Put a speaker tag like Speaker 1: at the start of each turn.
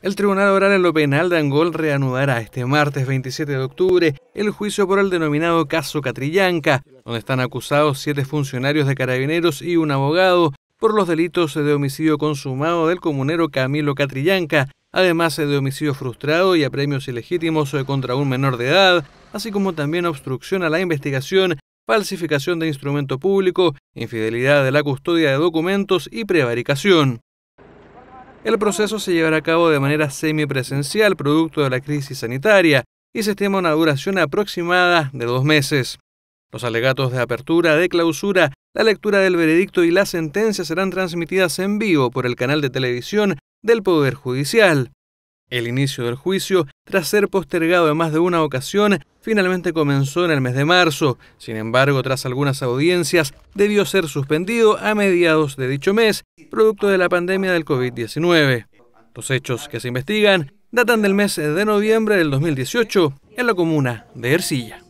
Speaker 1: El Tribunal Oral en lo Penal de Angol reanudará este martes 27 de octubre el juicio por el denominado caso Catrillanca, donde están acusados siete funcionarios de carabineros y un abogado por los delitos de homicidio consumado del comunero Camilo Catrillanca, además de homicidio frustrado y apremios ilegítimos contra un menor de edad, así como también obstrucción a la investigación, falsificación de instrumento público, infidelidad de la custodia de documentos y prevaricación. El proceso se llevará a cabo de manera semipresencial, producto de la crisis sanitaria, y se estima una duración aproximada de dos meses. Los alegatos de apertura, de clausura, la lectura del veredicto y la sentencia serán transmitidas en vivo por el canal de televisión del Poder Judicial. El inicio del juicio, tras ser postergado en más de una ocasión, finalmente comenzó en el mes de marzo. Sin embargo, tras algunas audiencias, debió ser suspendido a mediados de dicho mes, producto de la pandemia del COVID-19. Los hechos que se investigan datan del mes de noviembre del 2018 en la comuna de Ercilla.